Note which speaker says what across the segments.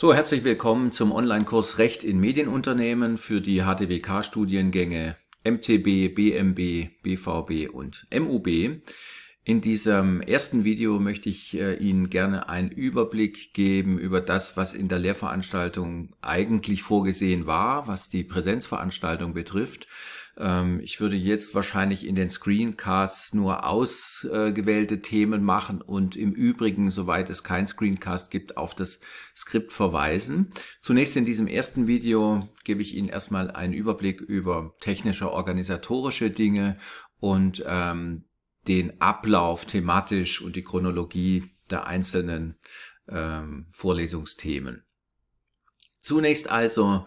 Speaker 1: So, herzlich willkommen zum Online-Kurs Recht in Medienunternehmen für die HTWK-Studiengänge MTB, BMB, BVB und MUB. In diesem ersten Video möchte ich äh, Ihnen gerne einen Überblick geben über das, was in der Lehrveranstaltung eigentlich vorgesehen war, was die Präsenzveranstaltung betrifft ähm, ich würde jetzt wahrscheinlich in den Screencasts nur ausgewählte Themen machen und im Übrigen, soweit es kein Screencast gibt, auf das Skript verweisen. Zunächst in diesem ersten Video gebe ich Ihnen erstmal einen Überblick über technische, organisatorische Dinge und ähm, den Ablauf thematisch und die Chronologie der einzelnen ähm, Vorlesungsthemen. Zunächst also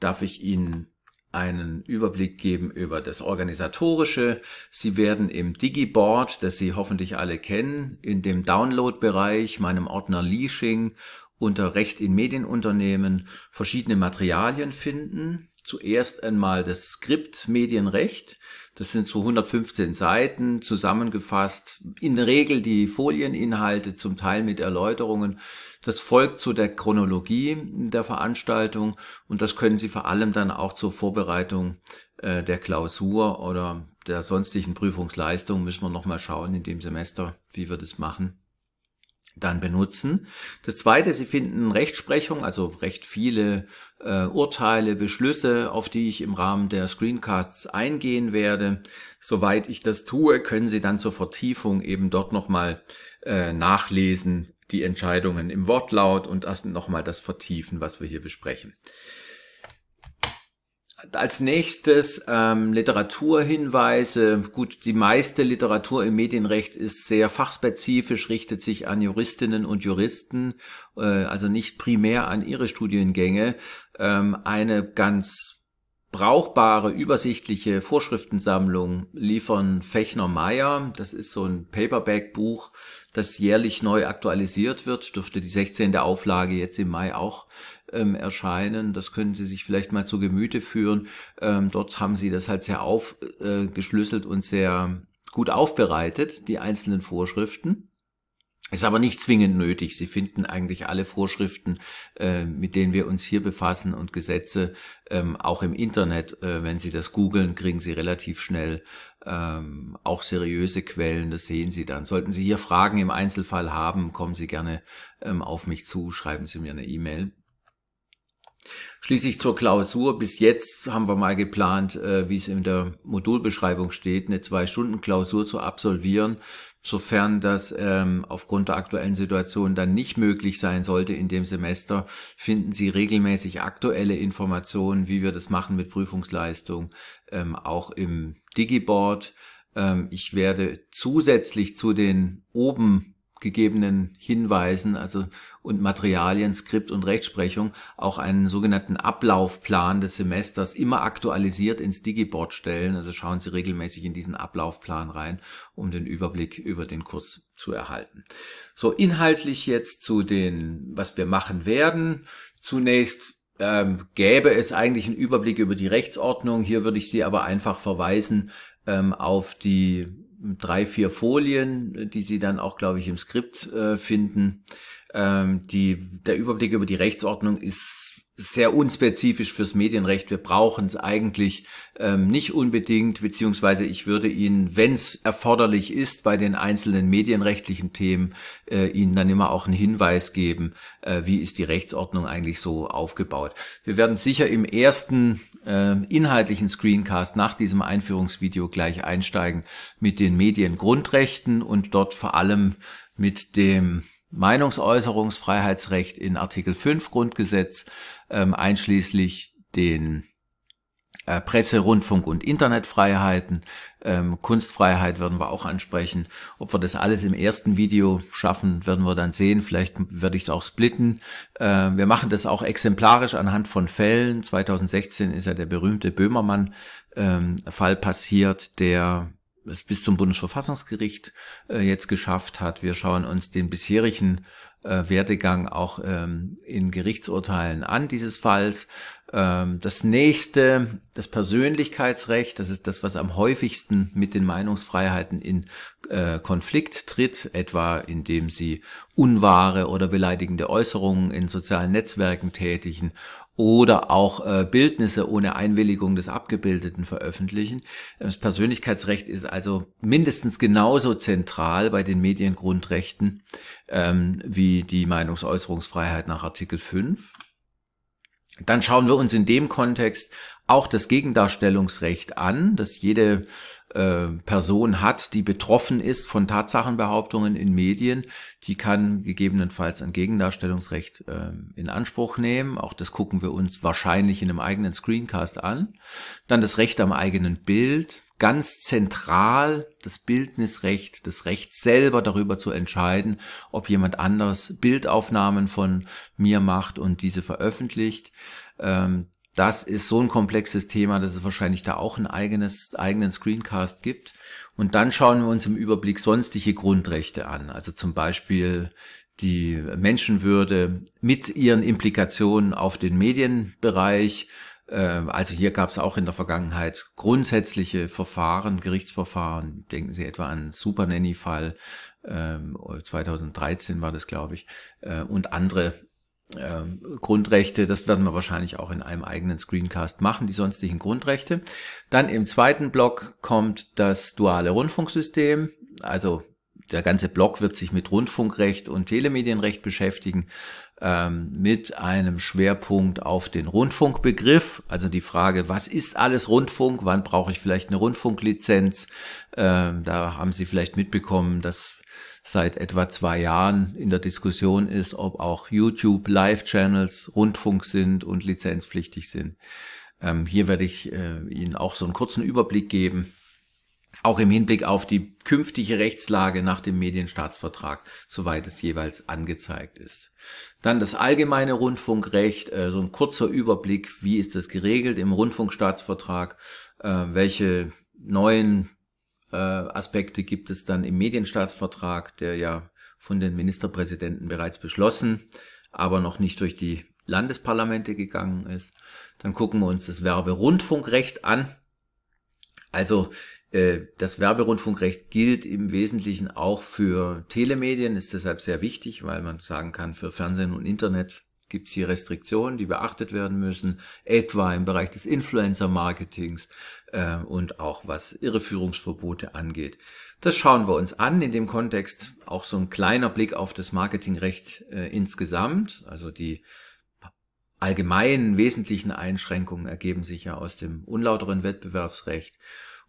Speaker 1: darf ich Ihnen einen Überblick geben über das Organisatorische. Sie werden im Digiboard, das Sie hoffentlich alle kennen, in dem Download-Bereich, meinem Ordner Leashing, unter Recht in Medienunternehmen verschiedene Materialien finden zuerst einmal das Skript Medienrecht. Das sind so 115 Seiten zusammengefasst, in der Regel die Folieninhalte, zum Teil mit Erläuterungen. Das folgt zu der Chronologie der Veranstaltung und das können Sie vor allem dann auch zur Vorbereitung äh, der Klausur oder der sonstigen Prüfungsleistung müssen wir nochmal schauen in dem Semester, wie wir das machen dann benutzen. Das Zweite, Sie finden Rechtsprechung, also recht viele äh, Urteile, Beschlüsse, auf die ich im Rahmen der Screencasts eingehen werde. Soweit ich das tue, können Sie dann zur Vertiefung eben dort nochmal äh, nachlesen, die Entscheidungen im Wortlaut und erst nochmal das vertiefen, was wir hier besprechen als nächstes ähm, Literaturhinweise. Gut, die meiste Literatur im Medienrecht ist sehr fachspezifisch, richtet sich an Juristinnen und Juristen, äh, also nicht primär an ihre Studiengänge. Ähm, eine ganz brauchbare, übersichtliche Vorschriftensammlung liefern Fechner Meyer. Das ist so ein Paperback-Buch, das jährlich neu aktualisiert wird. Dürfte die 16. Auflage jetzt im Mai auch ähm, erscheinen. Das können Sie sich vielleicht mal zu Gemüte führen. Ähm, dort haben Sie das halt sehr aufgeschlüsselt äh, und sehr gut aufbereitet, die einzelnen Vorschriften. Ist aber nicht zwingend nötig. Sie finden eigentlich alle Vorschriften, äh, mit denen wir uns hier befassen und Gesetze ähm, auch im Internet. Äh, wenn Sie das googeln, kriegen Sie relativ schnell ähm, auch seriöse Quellen. Das sehen Sie dann. Sollten Sie hier Fragen im Einzelfall haben, kommen Sie gerne ähm, auf mich zu, schreiben Sie mir eine E-Mail. Schließlich zur Klausur. Bis jetzt haben wir mal geplant, äh, wie es in der Modulbeschreibung steht, eine Zwei-Stunden-Klausur zu absolvieren, sofern das ähm, aufgrund der aktuellen Situation dann nicht möglich sein sollte in dem Semester, finden Sie regelmäßig aktuelle Informationen, wie wir das machen mit Prüfungsleistung, ähm, auch im Digiboard. Ähm, ich werde zusätzlich zu den oben gegebenen Hinweisen, also und Materialien, Skript und Rechtsprechung auch einen sogenannten Ablaufplan des Semesters immer aktualisiert ins Digiboard stellen. Also schauen Sie regelmäßig in diesen Ablaufplan rein, um den Überblick über den Kurs zu erhalten. So inhaltlich jetzt zu den, was wir machen werden. Zunächst ähm, gäbe es eigentlich einen Überblick über die Rechtsordnung. Hier würde ich Sie aber einfach verweisen ähm, auf die drei, vier Folien, die Sie dann auch, glaube ich, im Skript äh, finden. Ähm, die, der Überblick über die Rechtsordnung ist sehr unspezifisch fürs Medienrecht. Wir brauchen es eigentlich ähm, nicht unbedingt, beziehungsweise ich würde Ihnen, wenn es erforderlich ist, bei den einzelnen medienrechtlichen Themen, äh, Ihnen dann immer auch einen Hinweis geben, äh, wie ist die Rechtsordnung eigentlich so aufgebaut. Wir werden sicher im ersten äh, inhaltlichen Screencast nach diesem Einführungsvideo gleich einsteigen mit den Mediengrundrechten und dort vor allem mit dem Meinungsäußerungsfreiheitsrecht in Artikel 5 Grundgesetz, ähm, einschließlich den äh, Presse, Rundfunk und Internetfreiheiten, ähm, Kunstfreiheit werden wir auch ansprechen. Ob wir das alles im ersten Video schaffen, werden wir dann sehen. Vielleicht werde ich es auch splitten. Äh, wir machen das auch exemplarisch anhand von Fällen. 2016 ist ja der berühmte Böhmermann-Fall ähm, passiert, der es bis zum Bundesverfassungsgericht äh, jetzt geschafft hat. Wir schauen uns den bisherigen äh, Werdegang auch ähm, in Gerichtsurteilen an dieses Falls. Ähm, das nächste, das Persönlichkeitsrecht, das ist das, was am häufigsten mit den Meinungsfreiheiten in äh, Konflikt tritt, etwa indem sie unwahre oder beleidigende Äußerungen in sozialen Netzwerken tätigen oder auch äh, Bildnisse ohne Einwilligung des Abgebildeten veröffentlichen. Das Persönlichkeitsrecht ist also mindestens genauso zentral bei den Mediengrundrechten ähm, wie die Meinungsäußerungsfreiheit nach Artikel 5. Dann schauen wir uns in dem Kontext auch das Gegendarstellungsrecht an, dass jede äh, Person hat, die betroffen ist von Tatsachenbehauptungen in Medien, die kann gegebenenfalls ein Gegendarstellungsrecht äh, in Anspruch nehmen. Auch das gucken wir uns wahrscheinlich in einem eigenen Screencast an. Dann das Recht am eigenen Bild, ganz zentral das Bildnisrecht, das Recht selber darüber zu entscheiden, ob jemand anders Bildaufnahmen von mir macht und diese veröffentlicht. Ähm, das ist so ein komplexes Thema, dass es wahrscheinlich da auch ein eigenes, eigenen Screencast gibt. Und dann schauen wir uns im Überblick sonstige Grundrechte an, also zum Beispiel die Menschenwürde mit ihren Implikationen auf den Medienbereich. Äh, also hier gab es auch in der Vergangenheit grundsätzliche Verfahren, Gerichtsverfahren. Denken Sie etwa an Super Nanny-Fall 2013 war das, glaube ich, äh, und andere ähm, Grundrechte, das werden wir wahrscheinlich auch in einem eigenen Screencast machen, die sonstigen Grundrechte. Dann im zweiten Block kommt das duale Rundfunksystem, also der ganze Block wird sich mit Rundfunkrecht und Telemedienrecht beschäftigen, ähm, mit einem Schwerpunkt auf den Rundfunkbegriff, also die Frage, was ist alles Rundfunk, wann brauche ich vielleicht eine Rundfunklizenz, ähm, da haben Sie vielleicht mitbekommen, dass seit etwa zwei Jahren in der Diskussion ist, ob auch YouTube Live-Channels Rundfunk sind und lizenzpflichtig sind. Ähm, hier werde ich äh, Ihnen auch so einen kurzen Überblick geben, auch im Hinblick auf die künftige Rechtslage nach dem Medienstaatsvertrag, soweit es jeweils angezeigt ist. Dann das allgemeine Rundfunkrecht, äh, so ein kurzer Überblick, wie ist das geregelt im Rundfunkstaatsvertrag, äh, welche neuen äh, Aspekte gibt es dann im Medienstaatsvertrag, der ja von den Ministerpräsidenten bereits beschlossen, aber noch nicht durch die Landesparlamente gegangen ist. Dann gucken wir uns das Werberundfunkrecht an. Also äh, das Werberundfunkrecht gilt im Wesentlichen auch für Telemedien, ist deshalb sehr wichtig, weil man sagen kann, für Fernsehen und Internet gibt es hier Restriktionen, die beachtet werden müssen, etwa im Bereich des Influencer-Marketings äh, und auch was Irreführungsverbote angeht. Das schauen wir uns an, in dem Kontext auch so ein kleiner Blick auf das Marketingrecht äh, insgesamt. Also die allgemeinen wesentlichen Einschränkungen ergeben sich ja aus dem unlauteren Wettbewerbsrecht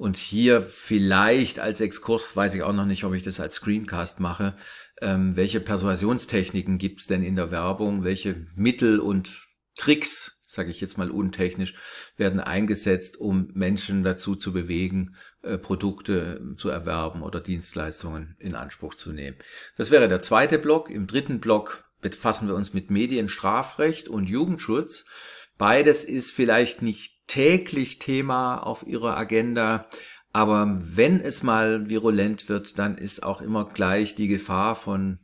Speaker 1: und hier vielleicht als Exkurs, weiß ich auch noch nicht, ob ich das als Screencast mache, ähm, welche Persuasionstechniken gibt's denn in der Werbung? Welche Mittel und Tricks, sage ich jetzt mal untechnisch, werden eingesetzt, um Menschen dazu zu bewegen, äh, Produkte ähm, zu erwerben oder Dienstleistungen in Anspruch zu nehmen? Das wäre der zweite Block. Im dritten Block befassen wir uns mit Medienstrafrecht und Jugendschutz. Beides ist vielleicht nicht täglich Thema auf ihrer Agenda. Aber wenn es mal virulent wird, dann ist auch immer gleich die Gefahr von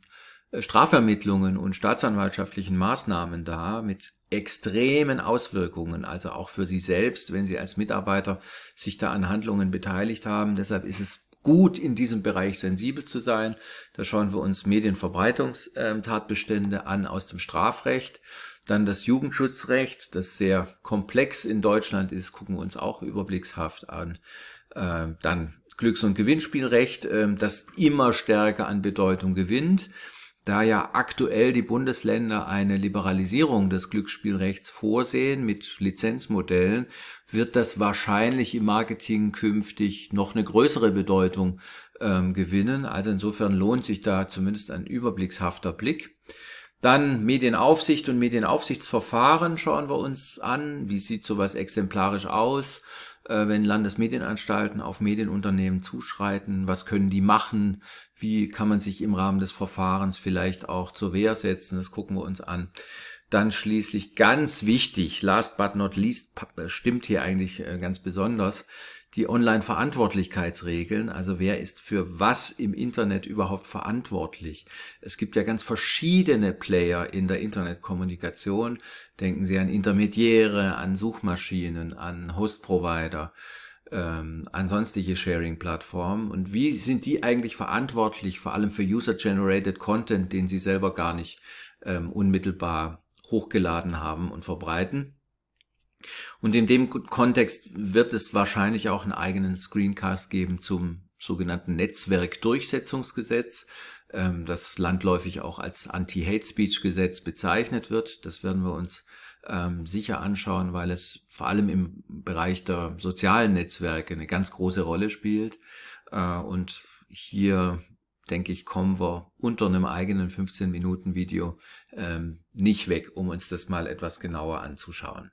Speaker 1: äh, Strafvermittlungen und staatsanwaltschaftlichen Maßnahmen da mit extremen Auswirkungen, also auch für Sie selbst, wenn Sie als Mitarbeiter sich da an Handlungen beteiligt haben. Deshalb ist es gut, in diesem Bereich sensibel zu sein. Da schauen wir uns Medienverbreitungstatbestände ähm, an aus dem Strafrecht. Dann das Jugendschutzrecht, das sehr komplex in Deutschland ist, gucken wir uns auch überblickshaft an. Ähm, dann Glücks- und Gewinnspielrecht, ähm, das immer stärker an Bedeutung gewinnt, da ja aktuell die Bundesländer eine Liberalisierung des Glücksspielrechts vorsehen mit Lizenzmodellen, wird das wahrscheinlich im Marketing künftig noch eine größere Bedeutung ähm, gewinnen. Also insofern lohnt sich da zumindest ein überblickshafter Blick. Dann Medienaufsicht und Medienaufsichtsverfahren schauen wir uns an. Wie sieht sowas exemplarisch aus, äh, wenn Landesmedienanstalten auf Medienunternehmen zuschreiten? Was können die machen? Wie kann man sich im Rahmen des Verfahrens vielleicht auch zur Wehr setzen? Das gucken wir uns an. Dann schließlich ganz wichtig, last but not least, äh, stimmt hier eigentlich äh, ganz besonders, die Online-Verantwortlichkeitsregeln, also wer ist für was im Internet überhaupt verantwortlich. Es gibt ja ganz verschiedene Player in der Internetkommunikation. Denken Sie an Intermediäre, an Suchmaschinen, an Host-Provider, ähm, an sonstige Sharing-Plattformen. Und wie sind die eigentlich verantwortlich, vor allem für User-Generated Content, den sie selber gar nicht ähm, unmittelbar hochgeladen haben und verbreiten? Und in dem Kontext wird es wahrscheinlich auch einen eigenen Screencast geben zum sogenannten Netzwerkdurchsetzungsgesetz, ähm, das landläufig auch als Anti-Hate-Speech-Gesetz bezeichnet wird. Das werden wir uns ähm, sicher anschauen, weil es vor allem im Bereich der sozialen Netzwerke eine ganz große Rolle spielt. Äh, und hier, denke ich, kommen wir unter einem eigenen 15-Minuten-Video ähm, nicht weg, um uns das mal etwas genauer anzuschauen.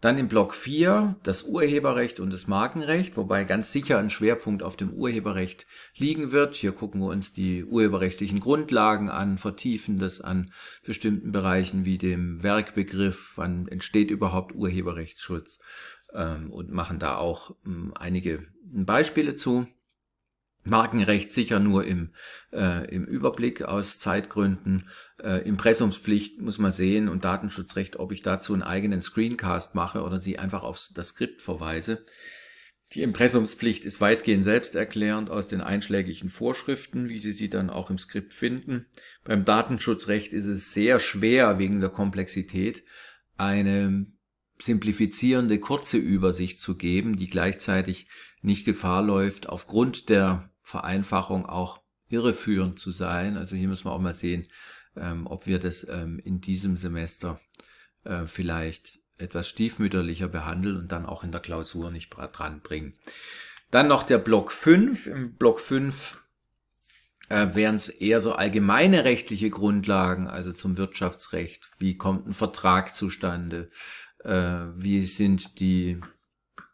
Speaker 1: Dann im Block 4 das Urheberrecht und das Markenrecht, wobei ganz sicher ein Schwerpunkt auf dem Urheberrecht liegen wird. Hier gucken wir uns die urheberrechtlichen Grundlagen an, vertiefen das an bestimmten Bereichen wie dem Werkbegriff, wann entsteht überhaupt Urheberrechtsschutz ähm, und machen da auch ähm, einige Beispiele zu. Markenrecht sicher nur im, äh, im Überblick aus Zeitgründen äh, Impressumspflicht muss man sehen und Datenschutzrecht, ob ich dazu einen eigenen Screencast mache oder sie einfach auf das Skript verweise. Die Impressumspflicht ist weitgehend selbsterklärend aus den einschlägigen Vorschriften, wie Sie sie dann auch im Skript finden. Beim Datenschutzrecht ist es sehr schwer wegen der Komplexität, eine simplifizierende kurze Übersicht zu geben, die gleichzeitig nicht Gefahr läuft, aufgrund der Vereinfachung auch irreführend zu sein. Also hier müssen wir auch mal sehen, ähm, ob wir das ähm, in diesem Semester äh, vielleicht etwas stiefmütterlicher behandeln und dann auch in der Klausur nicht dran bringen. Dann noch der Block 5. Im Block 5 äh, wären es eher so allgemeine rechtliche Grundlagen, also zum Wirtschaftsrecht. Wie kommt ein Vertrag zustande? Äh, wie sind die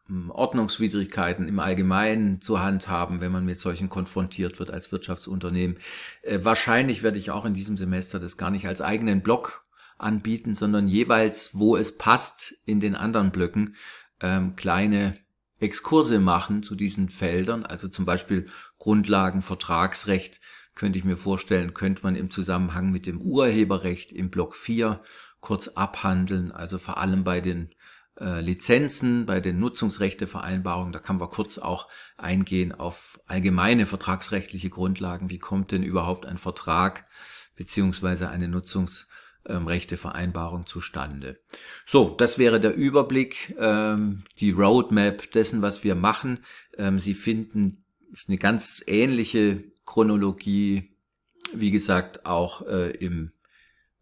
Speaker 1: hm, Ordnungswidrigkeiten im Allgemeinen zur Hand haben, wenn man mit solchen konfrontiert wird als Wirtschaftsunternehmen. Äh, wahrscheinlich werde ich auch in diesem Semester das gar nicht als eigenen Block anbieten, sondern jeweils, wo es passt, in den anderen Blöcken ähm, kleine Exkurse machen zu diesen Feldern. Also zum Beispiel Grundlagen Vertragsrecht könnte ich mir vorstellen, könnte man im Zusammenhang mit dem Urheberrecht im Block 4 kurz abhandeln. Also vor allem bei den äh, Lizenzen, bei den Nutzungsrechtevereinbarungen. Da kann man kurz auch eingehen auf allgemeine vertragsrechtliche Grundlagen. Wie kommt denn überhaupt ein Vertrag beziehungsweise eine Nutzungsrechtevereinbarung zustande? So, das wäre der Überblick, ähm, die Roadmap dessen, was wir machen. Ähm, Sie finden ist eine ganz ähnliche Chronologie, wie gesagt, auch äh, im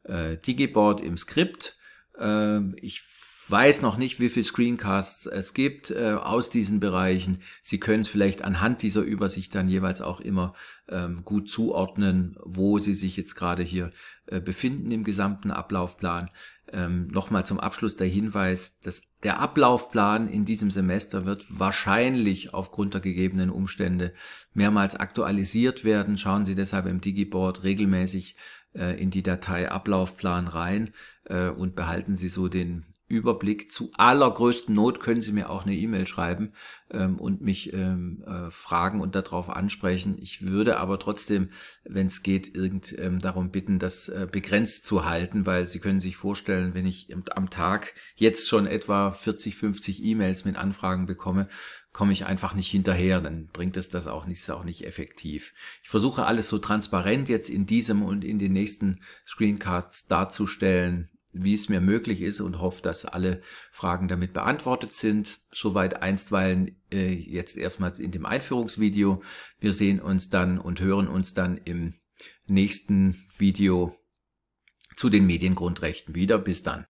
Speaker 1: äh, Digiboard, im Skript. Ähm, ich weiß noch nicht, wie viel Screencasts es gibt äh, aus diesen Bereichen. Sie können es vielleicht anhand dieser Übersicht dann jeweils auch immer ähm, gut zuordnen, wo Sie sich jetzt gerade hier äh, befinden im gesamten Ablaufplan. Ähm, Nochmal zum Abschluss der Hinweis, dass der Ablaufplan in diesem Semester wird wahrscheinlich aufgrund der gegebenen Umstände mehrmals aktualisiert werden. Schauen Sie deshalb im Digiboard regelmäßig äh, in die Datei Ablaufplan rein äh, und behalten Sie so den Überblick. Zu allergrößten Not können Sie mir auch eine E-Mail schreiben ähm, und mich ähm, äh, fragen und darauf ansprechen. Ich würde aber trotzdem, wenn es geht, irgend ähm, darum bitten, das äh, begrenzt zu halten, weil Sie können sich vorstellen, wenn ich am Tag jetzt schon etwa 40, 50 E-Mails mit Anfragen bekomme, komme ich einfach nicht hinterher, dann bringt es das auch nicht, ist auch nicht effektiv. Ich versuche alles so transparent jetzt in diesem und in den nächsten Screencasts darzustellen, wie es mir möglich ist und hoffe, dass alle Fragen damit beantwortet sind. Soweit einstweilen äh, jetzt erstmals in dem Einführungsvideo. Wir sehen uns dann und hören uns dann im nächsten Video zu den Mediengrundrechten wieder. Bis dann.